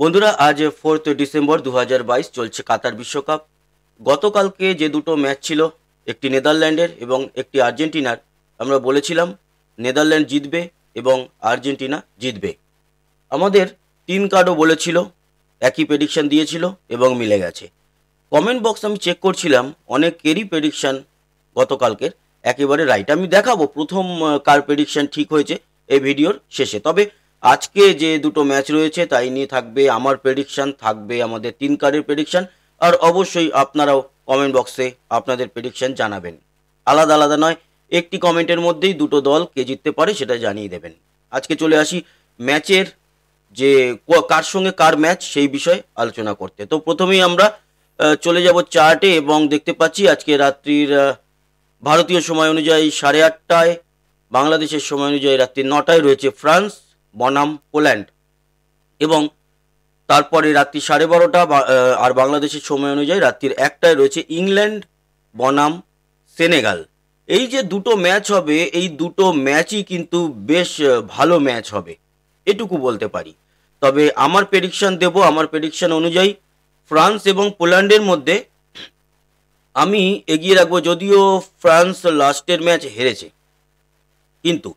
বন্ধুরা আজ fourth December দু চলছে কাতার বিশ্বকাপ গতকালকে যে দুটো ম্যাচ ছিল একটি নেদারল্যান্ডের এবং একটি আর্জেন্টিনার আমরা বলেছিলাম নেদারল্যান্ড জিতবে এবং আর্জেন্টিনা জিতবে আমাদের তিন কার্ডও বলেছিল একই প্রেডিকশান দিয়েছিল এবং মিলে গেছে কমেন্ট বক্স আমি চেক করছিলাম অনেকেরই প্রেডিকশান গতকালকের একেবারে রাইট আমি দেখাবো প্রথম কার প্রেডিকশান ঠিক হয়েছে এই ভিডিওর শেষে তবে আজকে যে দুটো ম্যাচ রয়েছে তাই নিয়ে থাকবে আমার প্রেডিকশান থাকবে আমাদের তিন কারের প্রেডিকশান আর অবশ্যই আপনারাও কমেন্ট বক্সে আপনাদের প্রেডিকশান জানাবেন আলাদা আলাদা নয় একটি কমেন্টের মধ্যেই দুটো দল কে জিততে পারে সেটা জানিয়ে দেবেন আজকে চলে আসি ম্যাচের যে কার সঙ্গে কার ম্যাচ সেই বিষয়ে আলোচনা করতে তো প্রথমেই আমরা চলে যাব চার্টে এবং দেখতে পাচ্ছি আজকে রাত্রির ভারতীয় সময় অনুযায়ী সাড়ে আটটায় বাংলাদেশের সময় অনুযায়ী রাত্রি নটায় রয়েছে ফ্রান্স বনাম পোল্যান্ড এবং তারপরে রাত্রি সাড়ে বারোটা আর বাংলাদেশের সময় অনুযায়ী রাত্রির একটায় রয়েছে ইংল্যান্ড বনাম সেনেগাল এই যে দুটো ম্যাচ হবে এই দুটো ম্যাচই কিন্তু বেশ ভালো ম্যাচ হবে এটুকু বলতে পারি তবে আমার প্রেডিকশান দেব আমার প্রেডিকশান অনুযায়ী ফ্রান্স এবং পোল্যান্ডের মধ্যে আমি এগিয়ে রাখবো যদিও ফ্রান্স লাস্টের ম্যাচ হেরেছে কিন্তু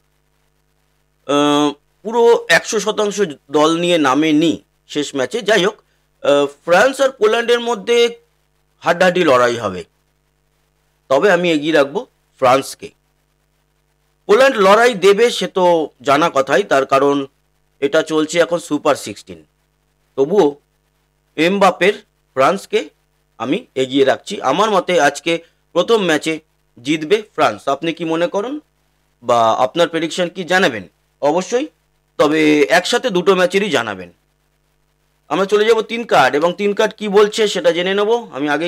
পুরো একশো শতাংশ দল নিয়ে নামেনি শেষ ম্যাচে যাই হোক ফ্রান্স আর পোল্যান্ডের মধ্যে হাড্ডাহাড্ডি লড়াই হবে তবে আমি এগিয়ে রাখব ফ্রান্সকে পোল্যান্ড লড়াই দেবে সে তো জানা কথাই তার কারণ এটা চলছে এখন সুপার সিক্সটিন তবুও এমবাপের ফ্রান্সকে আমি এগিয়ে রাখছি আমার মতে আজকে প্রথম ম্যাচে জিতবে ফ্রান্স আপনি কি মনে করেন বা আপনার প্রেডিকশন কি জানাবেন অবশ্যই তবে একসাথে দুটো ম্যাচেরই জানাবেন আমরা চলে যাব তিন কার্ড এবং তিন কার্ড কি বলছে সেটা জেনে নেব আমি আগে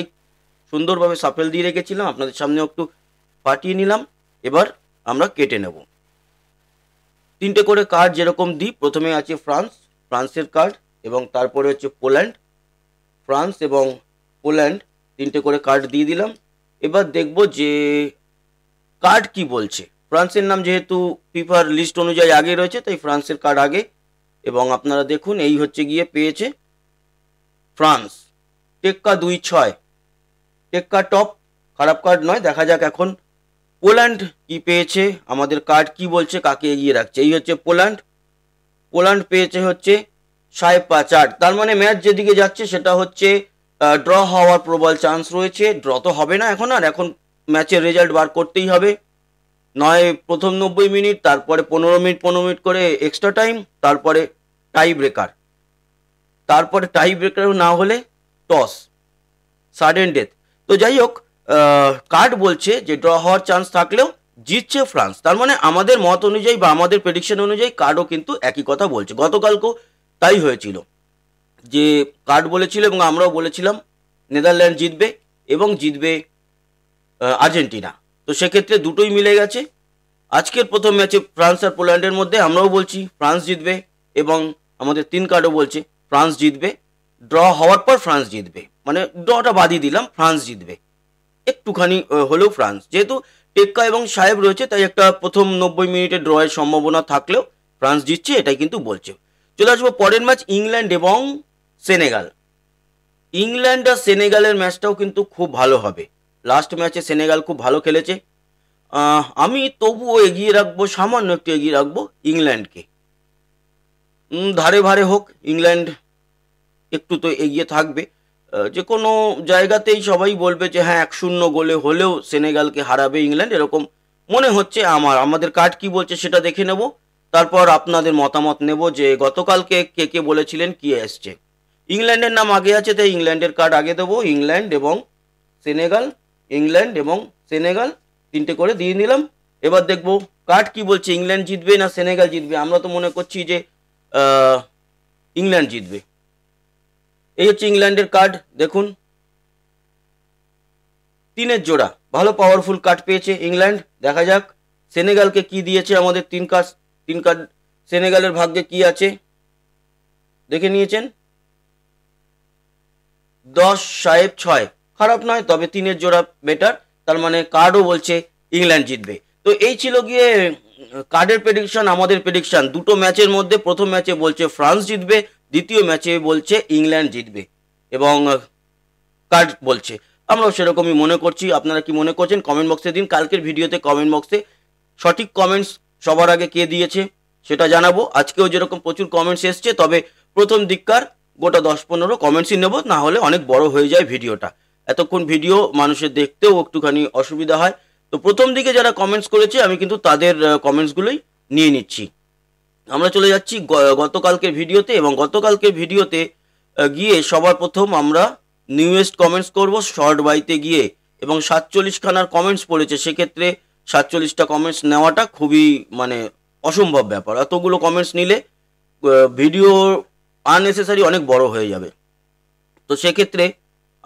সুন্দরভাবে সাফেল দিয়ে রেখেছিলাম আপনাদের সামনে একটু পাঠিয়ে নিলাম এবার আমরা কেটে নেব তিনটে করে কার্ড যেরকম দিই প্রথমে আছে ফ্রান্স ফ্রান্সের কার্ড এবং তারপরে হচ্ছে পোল্যান্ড ফ্রান্স এবং পোল্যান্ড তিনটে করে কার্ড দিয়ে দিলাম এবার দেখব যে কার্ড কি বলছে ফ্রান্সের নাম যেহেতু ফিফার লিস্ট অনুযায়ী আগে রয়েছে তাই ফ্রান্সের কার্ড আগে এবং আপনারা দেখুন এই হচ্ছে গিয়ে পেয়েছে ফ্রান্স টেক্কা দুই ছয় টেক্কা টপ খারাপ কার্ড নয় দেখা যাক এখন পোল্যান্ড কি পেয়েছে আমাদের কার্ড কি বলছে কাকে এগিয়ে রাখছে এই হচ্ছে পোল্যান্ড পোল্যান্ড পেয়েছে হচ্ছে সাহেব পাঁচ আট তার মানে ম্যাচ যেদিকে যাচ্ছে সেটা হচ্ছে ড্র হওয়ার প্রবল চান্স রয়েছে ড্র তো হবে না এখন আর এখন ম্যাচের রেজাল্ট বার করতেই হবে নয় প্রথম নব্বই মিনিট তারপরে পনেরো মিনিট পনেরো মিনিট করে এক্সট্রা টাইম তারপরে টাই ব্রেকার তারপরে টাই ব্রেকার না হলে টস সাডেন ডেথ তো যাই হোক কার্ড বলছে যে ড্র হওয়ার চান্স থাকলেও জিতছে ফ্রান্স তার মানে আমাদের মত অনুযায়ী বা আমাদের প্রেডিকশন অনুযায়ী কার্ডও কিন্তু একই কথা বলছে গতকালকেও তাই হয়েছিল যে কার্ড বলেছিল এবং আমরাও বলেছিলাম নেদারল্যান্ড জিতবে এবং জিতবে আর্জেন্টিনা তো সেক্ষেত্রে দুটোই মিলে গেছে আজকের প্রথম ম্যাচে ফ্রান্স আর পোল্যান্ডের মধ্যে আমরাও বলছি ফ্রান্স জিতবে এবং আমাদের তিন কার্ডও বলছে ফ্রান্স জিতবে ড্র হওয়ার পর ফ্রান্স জিতবে মানে ড্রটা বাদই দিলাম ফ্রান্স জিতবে একটুখানি হলেও ফ্রান্স যেহেতু টেক্কা এবং সাহেব রয়েছে তাই একটা প্রথম নব্বই মিনিটে ড্রয়ের সম্ভাবনা থাকলেও ফ্রান্স জিতছে এটাই কিন্তু বলছে চলে আসবো পরের ম্যাচ ইংল্যান্ড এবং সেনেগাল ইংল্যান্ড আর সেনেগালের ম্যাচটাও কিন্তু খুব ভালো হবে লাস্ট ম্যাচে সেনেগাল খুব ভালো খেলেছে আমি তবুও এগিয়ে রাখবো সামান্য একটু এগিয়ে রাখবো ইংল্যান্ডকে ধারে ভারে হোক ইংল্যান্ড একটু তো এগিয়ে থাকবে যে কোনো জায়গাতেই সবাই বলবে যে হ্যাঁ এক শূন্য গোলে হলেও সেনেগালকে হারাবে ইংল্যান্ড এরকম মনে হচ্ছে আমার আমাদের কার্ড কি বলছে সেটা দেখে নেব তারপর আপনাদের মতামত নেব যে গতকালকে কে কে বলেছিলেন কি আসছে ইংল্যান্ডের নাম আগে আছে তাই ইংল্যান্ডের কার্ড আগে দেবো ইংল্যান্ড এবং সেনেগাল ইংল্যান্ড এবং সেনেগাল তিনটে করে দিয়ে নিলাম এবার দেখব কাট কি বলছে ইংল্যান্ড জিতবে না সেনেগাল জিতবে আমরা তো মনে করছি যে ইংল্যান্ড জিতবে এই হচ্ছে ইংল্যান্ডের কার্ড দেখুন তিনের জোড়া ভালো পাওয়ারফুল কাট পেয়েছে ইংল্যান্ড দেখা যাক সেনেগালকে কি দিয়েছে আমাদের তিন কাজ তিন কাজ সেনেগালের ভাগ্যে কি আছে দেখে নিয়েছেন দশ সাহেব ছয় খারাপ নয় তবে তিনের জোড়া বেটার তার মানে কার্ডও বলছে ইংল্যান্ড জিতবে তো এই ছিল গিয়ে কার্ডের প্রেডিকশন আমাদের প্রেডিকশন দুটো ম্যাচের মধ্যে প্রথম ম্যাচে বলছে ফ্রান্স জিতবে দ্বিতীয় ম্যাচে বলছে ইংল্যান্ড জিতবে এবং কার্ড বলছে আমরাও সেরকমই মনে করছি আপনারা কি মনে করছেন কমেন্ট বক্সে দিন কালকের ভিডিওতে কমেন্ট বক্সে সঠিক কমেন্টস সবার আগে কে দিয়েছে সেটা জানাবো আজকেও যেরকম প্রচুর কমেন্টস এসছে তবে প্রথম দিককার গোটা দশ পনেরো কমেন্টসই নেবো না হলে অনেক বড় হয়ে যায় ভিডিওটা এতক্ষণ ভিডিও মানুষের দেখতেও একটুখানি অসুবিধা হয় তো প্রথম দিকে যারা কমেন্টস করেছে আমি কিন্তু তাদের কমেন্টসগুলোই নিয়ে নিচ্ছি আমরা চলে যাচ্ছি গতকালকের ভিডিওতে এবং গতকালকের ভিডিওতে গিয়ে সবার প্রথম আমরা নিউয়েস্ট কমেন্টস করব শর্ট বাইতে গিয়ে এবং সাতচল্লিশখানার কমেন্টস পড়েছে সেক্ষেত্রে সাতচল্লিশটা কমেন্টস নেওয়াটা খুবই মানে অসম্ভব ব্যাপার এতগুলো কমেন্টস নিলে ভিডিও আননেসেসারি অনেক বড় হয়ে যাবে তো সেক্ষেত্রে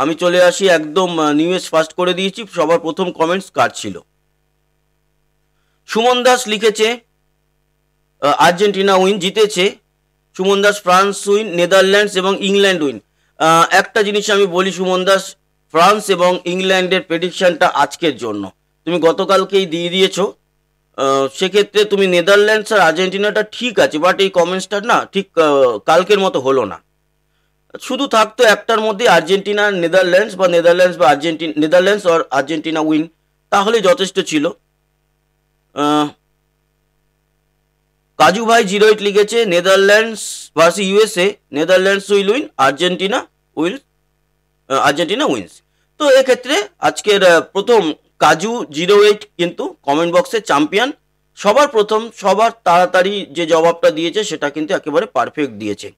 আমি চলে আসি একদম নিউজ ফার্স্ট করে দিয়েছি সবার প্রথম কমেন্টস কার ছিল সুমন দাস লিখেছে আর্জেন্টিনা উইন জিতেছে Suman Das France win Netherlands এবং ইংল্যান্ড উইন একটা জিনিস আমি বলি সুমন দাস ফ্রান্স এবং ইংল্যান্ডের প্রেডিকশানটা আজকের জন্য তুমি গতকালকেই দিয়ে দিয়েছো সেক্ষেত্রে তুমি নেদারল্যান্ডস আর আর্জেন্টিনাটা ঠিক আছে বাট এই কমেন্টসটা না ঠিক কালকের মতো হলো না শুধু থাকতো একটার মধ্যে আর্জেন্টিনা নেদারল্যান্ডস বা নেদারল্যান্ডস বা আর্জেন্টিন নেদারল্যান্ডস আর আর্জেন্টিনা উইন তাহলে যথেষ্ট ছিল কাজু ভাই জিরো এইট লিখেছে Netherlands versus USA Netherlands will win Argentina will Argentina wins তো এক্ষেত্রে আজকের প্রথম কাজু জিরো এইট কিন্তু কমেন্ট বক্সে চ্যাম্পিয়ন সবার প্রথম সবার তাড়াতাড়ি যে জবাবটা দিয়েছে সেটা কিন্তু একেবারে পারফেক্ট দিয়েছে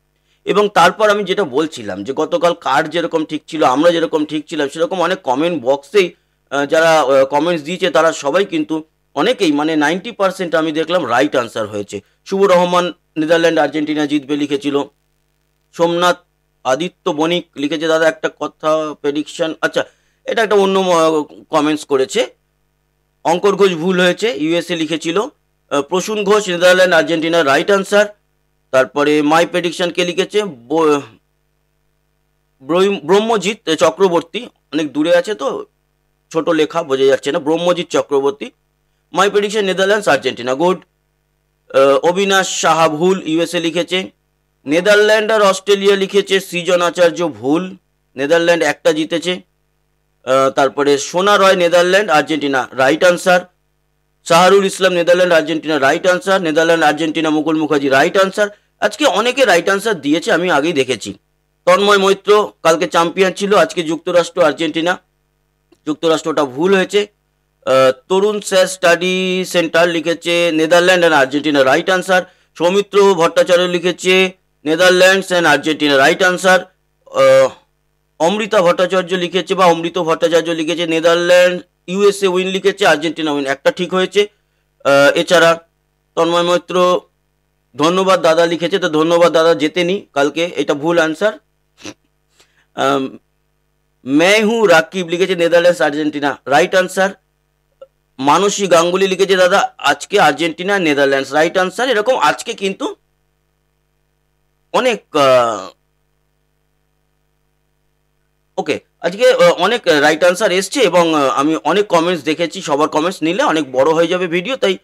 এবং তারপর আমি যেটা বলছিলাম যে গতকাল কার যেরকম ঠিক ছিল আমরা যেরকম ঠিক ছিলাম সেরকম অনেক কমেন্ট বক্সেই যারা কমেন্টস দিয়েছে তারা সবাই কিন্তু অনেকেই মানে নাইনটি পার্সেন্ট আমি দেখলাম রাইট আনসার হয়েছে শুভ রহমান নেদারল্যান্ড আর্জেন্টিনা জিতবে লিখেছিল সোমনাথ আদিত্য বণিক লিখেছে দাদা একটা কথা প্রেডিকশন আচ্ছা এটা একটা অন্য কমেন্টস করেছে অঙ্কর ঘোষ ভুল হয়েছে ইউএসএ লিখেছিল Prasun Ghosh Netherland Argentina right answer তারপরে মাই কে লিখেছে ব্রহ্মজিৎ চক্রবর্তী অনেক দূরে আছে তো ছোট লেখা বোঝা যাচ্ছে না Brahmajit Chakraborty my prediction Netherlands Argentina good Abinash Saha ভুল ইউএসএ লিখেছে নেদারল্যান্ড আর অস্ট্রেলিয়া লিখেছে সৃজন আচার্য ভুল নেদারল্যান্ড একটা জিতেছে তারপরে Sona Roy Netherland Argentina right answer Shahrul Islam Netherland Argentina right answer Netherland Argentina Mukul Mukherjee right answer আজকে অনেকে রাইট আনসার দিয়েছে আমি আগেই দেখেছি তন্ময় মৈত্র কালকে চ্যাম্পিয়ন ছিল আজকে যুক্তরাষ্ট্র আর্জেন্টিনা যুক্তরাষ্ট্রটা ভুল হয়েছে তরুণ স্যার স্টাডি সেন্টার লিখেছে Netherland and Argentina right answer Soumitra Bhattacharya লিখেছে Netherlands and Argentina right answer Amrita Bhattacharya লিখেছে বা অমৃত ভট্টাচার্য লিখেছে নেদারল্যান্ড ইউএসএ উইন লিখেছে আর্জেন্টিনা উইন একটা ঠিক হয়েছে এছাড়া তন্ময় মৈত্র ধন্যবাদ দাদা লিখেছে তো ধন্যবাদ দাদা জেতেনি কালকে এটা ভুল আনসার মেহু রাকিব লিখেছে Netherlands Argentina right answer Mansi Ganguly লিখেছে দাদা আজকে আর্জেন্টিনা নেদারল্যান্ডস রাইট আনসার এরকম আজকে কিন্তু অনেক ওকে আজকে অনেক রাইট আনসার এসছে এবং আমি অনেক কমেন্টস দেখেছি সবার কমেন্টস নিলে অনেক বড় হয়ে যাবে ভিডিও তাই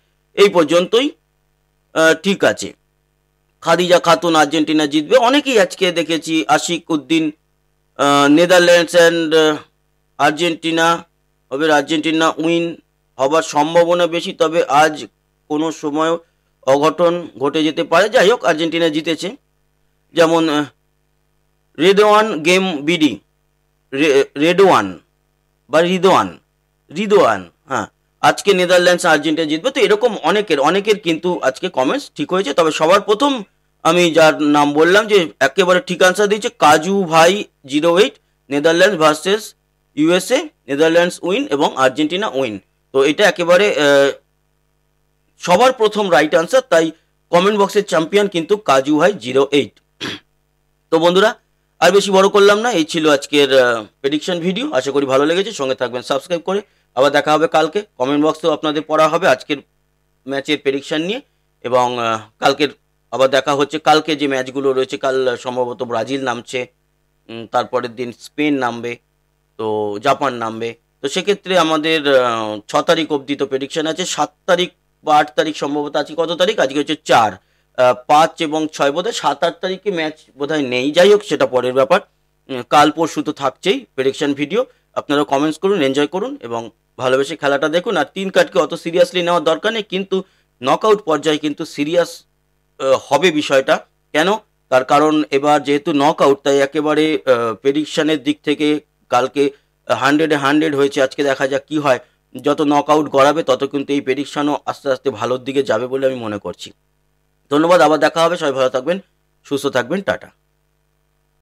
এই পর্যন্তই ঠিক আছে খাদিজা খাতুন আর্জেন্টিনা জিতবে অনেকেই আজকে দেখেছি Ashiq Uddin Netherlands and Argentina হবে আর্জেন্টিনা উইন হবার সম্ভাবনা বেশি তবে আজ কোনো সময় অঘটন ঘটে যেতে পারে যাই হোক আর্জেন্টিনা জিতেছে যেমন রেদওয়ান গেম বিডি রেডওয়ান বা রিদোয়ান রিদোয়ান হ্যাঁ আজকে নেদারল্যান্ডস আর্জেন্টিনা জিতবে তো এরকম অনেকের অনেকের কিন্তু আজকে কমেন্টস ঠিক হয়েছে তবে সবার প্রথম আমি যার নাম বললাম যে একেবারে ঠিক আনসার দিয়েছে কাজু ভাই zero eight Netherlands versus USA Netherlands win এবং আর্জেন্টিনা উইন তো এটা একেবারে সবার প্রথম রাইট আনসার তাই কমেন্ট বক্সের চ্যাম্পিয়ন কিন্তু কাজু ভাই জিরো এইট তো বন্ধুরা আর বেশি বড় করলাম না এই ছিল আজকের প্রেডিকশন ভিডিও আশা করি ভালো লেগেছে সঙ্গে থাকবেন সাবস্ক্রাইব করে আবার দেখা হবে কালকে কমেন্ট বক্সেও আপনাদের পড়া হবে আজকের ম্যাচের প্রেডিকশন নিয়ে এবং কালকের আবার দেখা হচ্ছে কালকে যে ম্যাচগুলো রয়েছে কাল সম্ভবত ব্রাজিল নামছে তারপরের দিন স্পেন নামবে তো জাপান নামবে তো সেক্ষেত্রে আমাদের ছ তারিখ অবধি তো প্রেডিকশন আছে সাত তারিখ বা আট তারিখ সম্ভবত আজকে কত তারিখ আজকে হচ্ছে চার পাঁচ এবং ছয় বোধ হয় সাত আট তারিখে ম্যাচ বোধহয় নেই যাই হোক সেটা পরের ব্যাপার কাল পরশু তো থাকছেই প্রেডিকশান ভিডিও আপনারা কমেন্টস করুন এনজয় করুন এবং ভালোবেসে খেলাটা দেখুন আর তিন কার্ডকে অত সিরিয়াসলি নেওয়ার দরকার নেই কিন্তু নক আউট পর্যায়ে কিন্তু সিরিয়াস হবে বিষয়টা কেন তার কারণ এবার যেহেতু নকআউট তাই একেবারে প্রেডিকশানের দিক থেকে কালকে হান্ড্রেডে হান্ড্রেড হয়েছে আজকে দেখা যাক কি হয় যত নক আউট গড়াবে তত কিন্তু এই প্রেডিকশানও আস্তে আস্তে ভালোর দিকে যাবে বলে আমি মনে করছি ধন্যবাদ আবার দেখা হবে সবাই ভালো থাকবেন সুস্থ থাকবেন টাটা